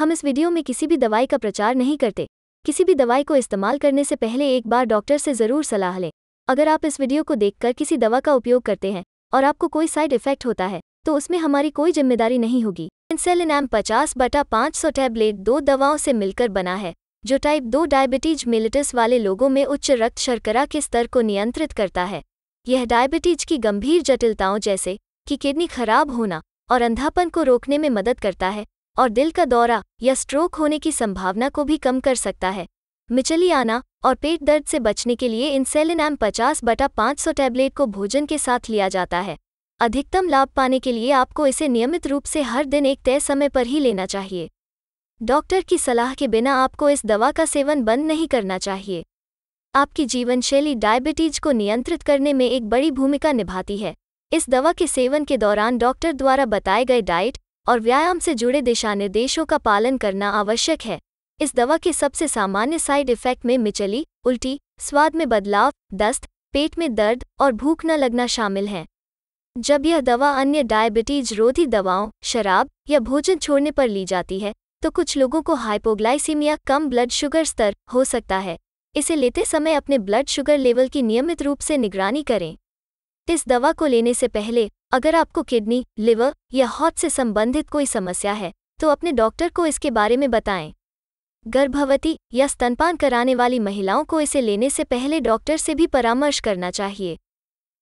हम इस वीडियो में किसी भी दवाई का प्रचार नहीं करते किसी भी दवाई को इस्तेमाल करने से पहले एक बार डॉक्टर से ज़रूर सलाह लें अगर आप इस वीडियो को देखकर किसी दवा का उपयोग करते हैं और आपको कोई साइड इफेक्ट होता है तो उसमें हमारी कोई जिम्मेदारी नहीं होगी इंसेलिन एम पचास बटा सौ टैबलेट दो दवाओं से मिलकर बना है जो टाइप दो डायबिटीज मिलिटस वाले लोगों में उच्च रक्त शर्करा के स्तर को नियंत्रित करता है यह डायबिटीज की गंभीर जटिलताओं जैसे कि किडनी खराब होना और अंधापन को रोकने में मदद करता है और दिल का दौरा या स्ट्रोक होने की संभावना को भी कम कर सकता है मिचली आना और पेट दर्द से बचने के लिए इंसेलिन एम पचास बटा पाँच सौ टैबलेट को भोजन के साथ लिया जाता है अधिकतम लाभ पाने के लिए आपको इसे नियमित रूप से हर दिन एक तय समय पर ही लेना चाहिए डॉक्टर की सलाह के बिना आपको इस दवा का सेवन बंद नहीं करना चाहिए आपकी जीवनशैली डायबिटीज को नियंत्रित करने में एक बड़ी भूमिका निभाती है इस दवा के सेवन के दौरान डॉक्टर द्वारा बताए गए डाइट और व्यायाम से जुड़े दिशा निर्देशों का पालन करना आवश्यक है इस दवा के सबसे सामान्य साइड इफेक्ट में मिचली उल्टी स्वाद में बदलाव दस्त पेट में दर्द और भूख न लगना शामिल हैं जब यह दवा अन्य डायबिटीज रोधी दवाओं शराब या भोजन छोड़ने पर ली जाती है तो कुछ लोगों को हाइपोग्लाइसीमिया कम ब्लड शुगर स्तर हो सकता है इसे लेते समय अपने ब्लड शुगर लेवल की नियमित रूप से निगरानी करें इस दवा को लेने से पहले अगर आपको किडनी लिवर या हॉट से संबंधित कोई समस्या है तो अपने डॉक्टर को इसके बारे में बताएं गर्भवती या स्तनपान कराने वाली महिलाओं को इसे लेने से पहले डॉक्टर से भी परामर्श करना चाहिए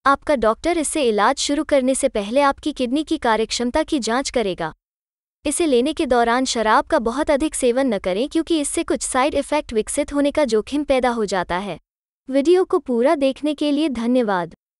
आपका डॉक्टर इससे इलाज शुरू करने से पहले आपकी किडनी की कार्यक्षमता की जांच करेगा इसे लेने के दौरान शराब का बहुत अधिक सेवन न करें क्योंकि इससे कुछ साइड इफेक्ट विकसित होने का जोखिम पैदा हो जाता है वीडियो को पूरा देखने के लिए धन्यवाद